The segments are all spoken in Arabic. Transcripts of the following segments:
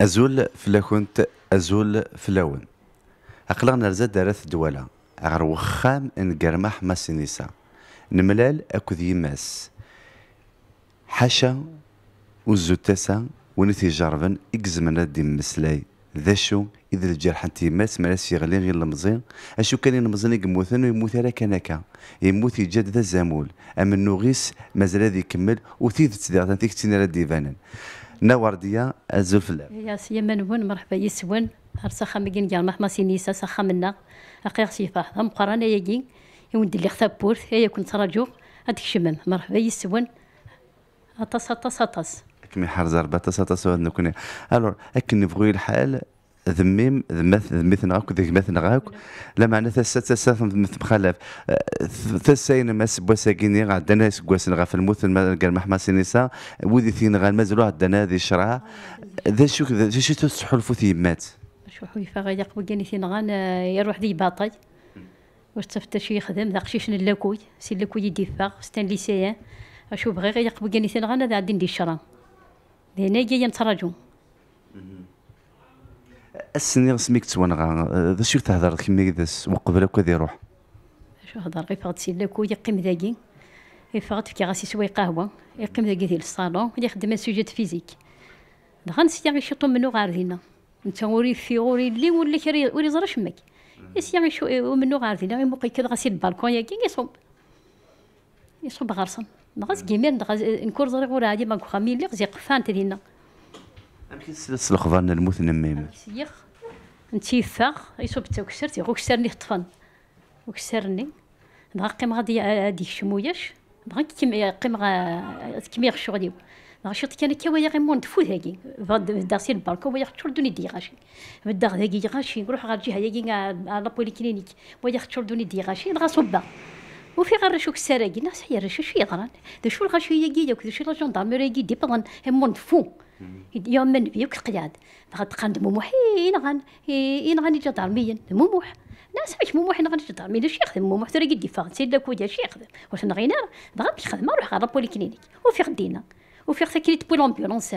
أزول فلاكونت أزول فلاون أقلق نرزاد دارت دوالا أغر وخام قرمح ما سينيسا نملال أكد ماس حاشا وزوتاسا ونتي جارفن إكزمنا دي مسلاي ذا شو إذا الجرح أنت ماس مالاس يغلين غير المزين أشو كان المزين يموتن ويموت على كنكا يموت يجد ذا زامول أما النوغيس مازال هذا يكمل وثيث تسديغتان تنتيك تينا ديفانن نورديه الزلفلاب يا سي منون مرحبا يسون هر سخام كين جار محما سينيسا سخامنا اقير سي هم قرانا يجي يوند اللي ختا بورت هي كنت راجو غتكشمم مرحبا يسون اطاس اطاس اطاس كمي حرزة ربا اطاس اطاس نكون الور اكن نبغي الحال ذميم ذمث ذمثنا غاك ذمثنا غاك لا معنى تسا تسا ذمث مخالف تسا مس بوسا غا عندنا سقواس نغا في الموت قال محمد سينيسا ودي ثين غا مازالو عندنا ذي الشرع ذا شو ذا شو الفوثي مات شو حويفا غادي قبل كان ثين غا يروح ذي باطي واش تفتش شي يخدم ذا قشيش اللاكوي سي اللاكوي يدي فاغ ستان ليسيان اشو بغي غادي قبل كان ثين غان هذا عندي الشرع هنا جاي نتراجو السني سميك تونغا ذا أه، شو تهضر كيما يدس وقبل هكا يروح روح شو هضر غير فغت سيلا كو يقيم ذاكي فغت كي غاسي سوي قهوه يقيم ذاكي ديال الصالون يخدم سوجيت فيزيك دغا نسيا غي شطو منو غار دينا نتا وري في وري اللي ولا كري وري زرا شمك يسيا غي شو منو غار دينا غي موقي كذا غاسي البالكون ياكي يصوب يصوب غارصن دغا سكيمير دغا نكور زري غور عادي ما كخامي اللي غزي قفان تدينا أمشي سلس الخضر نلموت نميم سيغ نتيثاغ يصوب تا وكسرتي غو كسرني طفن وكسرني دغا قيم غادي هاديك شموياش دغا كيم قيم كيم يغ شغلي دغا شوط كان كا ويا غي مون تفوت هاكي دارسي الباركو ويا تشور دوني دي غاشي بدا هاكي غاشي نروح غادي هاكي على بوليكلينيك ويا تشور دوني دي غاشي دغا صبا وفي غير شوك سراكي ناس هي رشاش يغران دا شو الغاشي ياكي ياك شو لا جوندارميري ياكي ديبضن هم مون تفو يوم بيوك قياد غتبقى دموموح اين غن اين غن يجي دارميا دموموح ناس عايش موموح انا غنجي دارميا شي الشيخ موموح ترى قد يفاغ سير داك وجه شي واش نغينا بغا باش خدمه روح غير بوليكلينيك وفي غدينا وفي غدا كي تبو لومبيولونس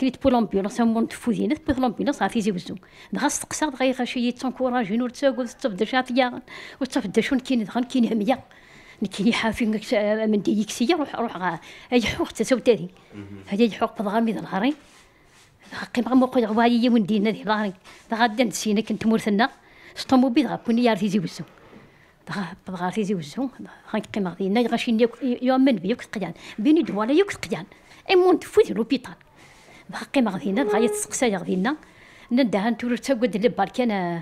كليت تبو لومبيولونس هما تفوزينا تبو لومبيولونس غادي يزيو بزو دغا استقصى دغا يغشي يتونكوراجين ور تساكل تفدا شافيا وتفدا شون كاين دغا كاين هميه نكي حافين من دي يكسيه روح روح غا اي حوق تسوتاني هذه حوق بضغام من نهاري حقي ما موقع عوايي من دينا دي لاري غادا سينا كنت مورثنا شطمو بيض بوني يار تيزي وزو بضغا تيزي وزو غنقيم غادينا غاشي يومن بيوك قيان بيني دوالا يوك قيان اي مون تفوت لوبيطال غاقيم غادينا غايا تسقسايا غادينا تورو نتولو تاكد كان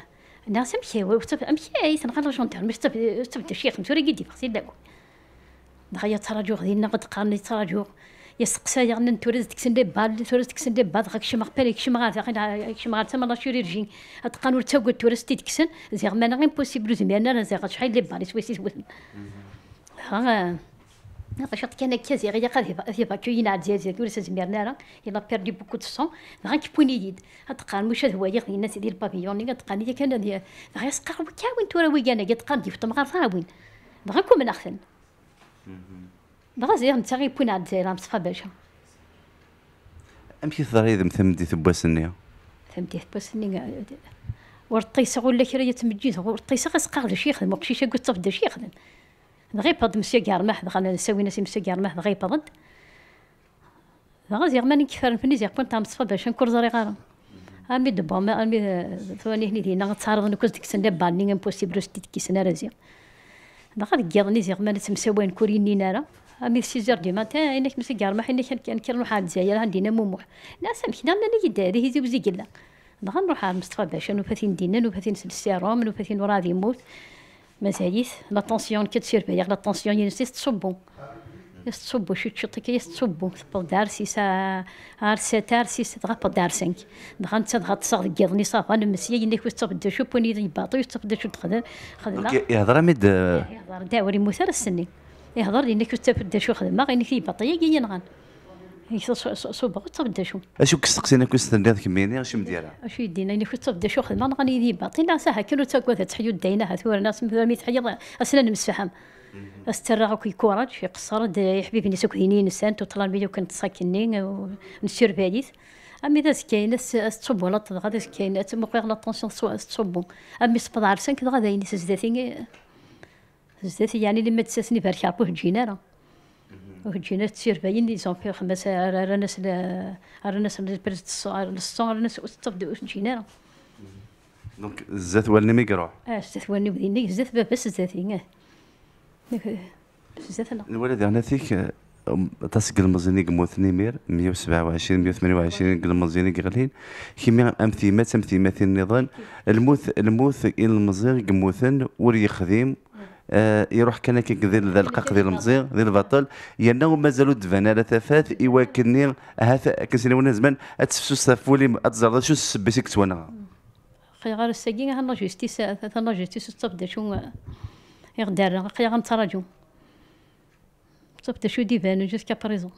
ناس مشي وصف أمشي أي سنغال جونتر مصف مصف تشيخ مسوري جدي بخسي داكو نغاية تراجو غادي نغد قرني تراجو يسقسا يعني نتورز تكسن دي بال تورز تكسن دي بال غاك شمغ بالي كشمغ غاك شمغ تما لا شوري رجين تقانو تاكو تورز تي تكسن زيغ ما غير بوسيبل زمي انا زيغ شحال لي بال سويسي سويسي هذا شاط كان كازي غي قاد هي فاكوينا ديال ديال ولا سنتمير نارا يلا بيردي بوكو دو سون غانك بوني ديد هتقى المشهد هو يغني الناس ديال البافيون اللي تقى لي كان غي سقر وكاوين تورا ويانا قد قاد في طمغار صاوين بغاكم من اخن بغازي انت غي بوينا ديال ام صفا باشا امشي تضري ذم ثمدي ثبوس النية ثمدي ثبوس النية آه، ورطيسة ولا كرية تمجيز ورطيسة غي سقر لشيخ مقشيشة قلت تفضل شيخ غيبض مسيا ماحد دغا نساوي ناسي مسيا كار ماحد يبضد دغا زيغ ماني كفار فني زي كون تاع مصفى باش نكور زري غارة أمي دبا ما أمي ثواني هني دينا غتصارض نكوز ديك السنة بالني امبوسيبل ستي ديك السنة رازي غادي ديكيضني زي ما نتمساوي نكوري نينا أمي في سيزار دي ماتان إنك مسيا كارماح إنك كنكرنو حال زاير عندنا موموح لا سامحنا لا يداري زي وزي كلا نروح على مصطفى باش نوفاتين دينا نوفاتين سلسيروم نوفاتين وراضي يموت مازاليت لا طونسيون كتصير بيا لا طونسيون يستصبو شو شي كي يستصبو تبو دار سيسا ار سيت سي سيس دغا بو دار سينك دغا نتا تغا تصغ ديضني صافا نمسيا ينك ويستبدا شو بوني ذي باطو شو تخدم خدمة يهضر ميد يهضر داوري مثار السني يهضر انك ويستبدا شو خدمه غير انك يباطي ينغن هيك إيه، صوبغ تصبدا شو اشو كستقسينا كون ستنداد كميني اش مديرها اش يدينا اللي كنت تصبدا شو خدمه غني ذي باطي لا ساها كلو تاكوث تحيو ديناها ثورنا سمي تحيو اصلا نمسفهم استرع كي كوراج في قصر يا حبيبي نسوك هينين نسان تطلع بيا وكنت ساكنين ونسير باليث امي ذا كاين تصب ولا تضغ هذا كاين موقع لا طونسيون تصب امي صبد عرسان كذا غادا ينسى زداتي يعني لما تساسني بارك عرفوه جينا راه وجينا تسير باين لي زون في خمسة راناس راناس برز الصون راناس استفد جينا دونك الزات والني ميكرو اه الزات والني وديني الزات بس الزاتي اه انا الولد انا فيك تاس قلمزيني قموث نمير 127 128 مزيني قغلين كيما امثيمات امثيمات النظام الموث الموث المزيغ قموثن وري خديم آه، يروح كان كيك ديال القاق ديال المزيغ ديال البطل لانه مازالو دفان على تفات ايوا كني هاث كنسينيونا زمان اتسفسو سافولي اتزرد شو سبيسيك توانا خي غير الساكين هنا جوستيس هنا جوستيس تبدا شو يغدار خي غنتراجو تبدا شو ديفان جوسكا بريزون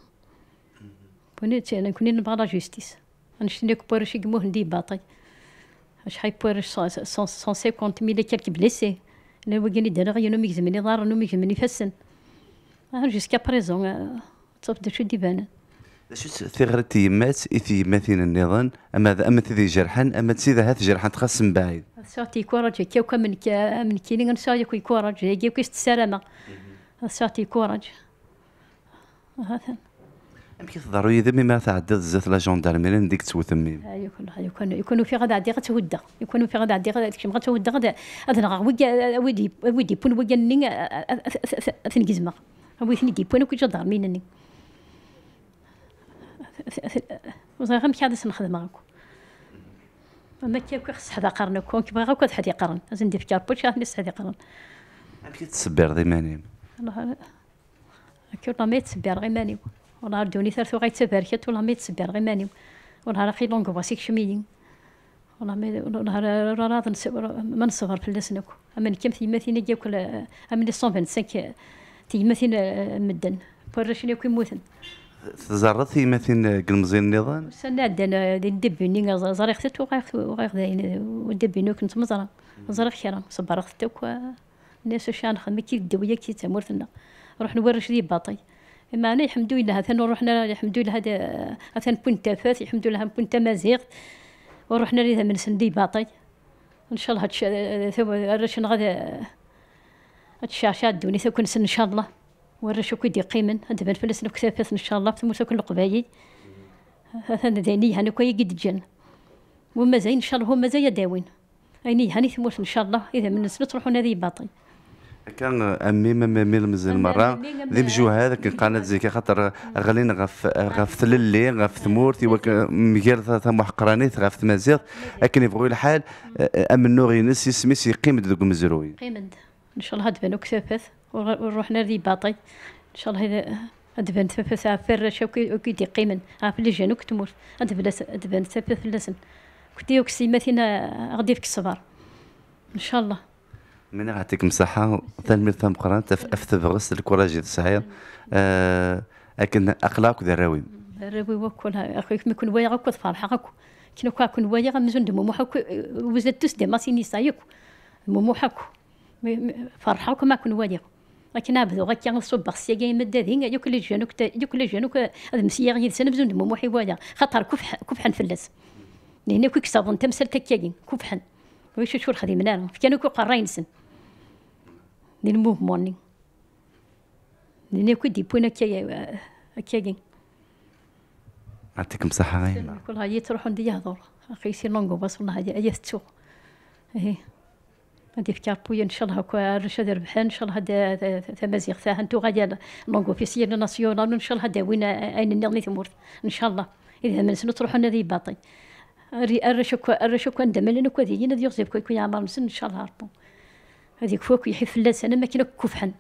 كونيت انا كوني نبغى لا جوستيس غنشتني كبار شي كموه ندي باطي شحال بوير 150 ميلي كيلك بليسي انا وقني دانا غير نومي زمني دار نومي زمني فسن جوسكا آه، بريزون آه، تصبت شو ديبانا شو ثغرت يمات إثي يماثين النظام أما أما تذي جرحان أما تسيذا هات جرحان تخص آه، من بعيد صوتي كوراج كيو كمن من كيلين نصاري كوراج كيو كيس تسالما صارتي كوراج هاثن امك تضروا يذمي ما تعدد زات لا جوندارميرين ديك توثمي آه، يكون يكون يكونوا في غدا عدي غتهدى يكونوا في غدا عدي غدا كيما غتودى غدا اذن غا ويدي ويدي بون وجنين نين آه، آه، ثنكزما ويثني دي بون كوجا دار مين وزغ غير هذا سنخدم غاكو اما كيف خص حدا قرن كون كيبغي غاكو حد يقرن لازم ندير في بوش غادي حد يقرن امك تسبر ذي مانيم الله هكا والله ما يتصبر غير ماني ونهار دوني ثرثو غي تباركت ولا ميت سبير غي ماني ونهار اخي لونغ بواسيك شميين والله مي نهار راض ما نصغر في اللسنك اما كم تيماثين ياكل اما لي تي تيماثين مدن فرشني كي موتن في تيماثين قلمزين النظام سنة عندنا دبيني زريق ثت وغير داين ودبيني كنت مزرع زريق خيرا صبر ختك الناس شان خدمة كي الدوية كي تمورثنا نروح نورش لي باطي ما انا الحمد لله هثن رحنا الحمد لله هذا هثن بنت فات الحمد لله بونتا مازيغ ورحنا لي من سندي باطي ان شاء الله هادشي غدا غادا دوني الدوني تكون ان شاء الله ورشو كي دي قيمن هذا بان فلس ان شاء الله ثم تكون القبايل هذا ديني هانو كي قد جن وما زين ان شاء الله هما زي داوين ايني هاني ثموت ان شاء الله اذا من نسلت روحنا ذي باطي كان امي ما ميل مزال مره ذي بجو هذاك قناه زكي خاطر غلين غف غف ثللي غف ثمورتي مغير ثلاثة محقراني غف مازيغ لكن يبغوا الحال امنو غينس يسميس يقيمد دوك مزروي قيمد ان شاء الله تبان كتافات ونروح نردي باطي ان شاء الله هذا أدبن ثفث عفرش وكي وكي دي قيمن عف لي جانو كتمور أدبن أدبن في لسن كنتي وكسي مثينا غدي فيك الصبر إن شاء الله من يعطيك مساحة ثان من ثم قران تف أفثف غس الكوراجي تسعير لكن آه، الراوي الراوي وكل وكلها أخوك يكون ويا غكو فرحة غاكو كنا كوا كون ويا غمزون دمو محكو وزاد تسدي ما سيني سايكو مو محكو فرحة ما كون ويا لكن أبدو غكا غصب سيا مدى ذين يكل جنوك يكل جنوك هذا مسيا سنة بزون دمو موحي ويا خاطر كفح كفحن فلس لأن كيك صابون تمسل تكاكين كفحن ويش شو الخدمة نارا نعم. كانوا كو سن ni movement ni ni ne kwidi point akya akya gen يعطيكم الصحة غير كل هاي تروح عندي يهضر أخي سي لونغو بس والله هاي أيا ستو إيه هادي فكار بويا إن شاء الله هكا الرشاد ربحان إن شاء الله هاد تمازيغ تاعها نتو غادي لونغو في سير ناسيونال إن شاء الله هادا وين أين النغني ثمورت إن شاء الله إذا ما نسنو تروح لنا ذي باطي الرشوك الرشوك ندمل نكو ذي ينا ذي يغزي بكو يكون يعمر نسن إن شاء الله هربو هذيك فوق يحفلات انا ما كنا كفحن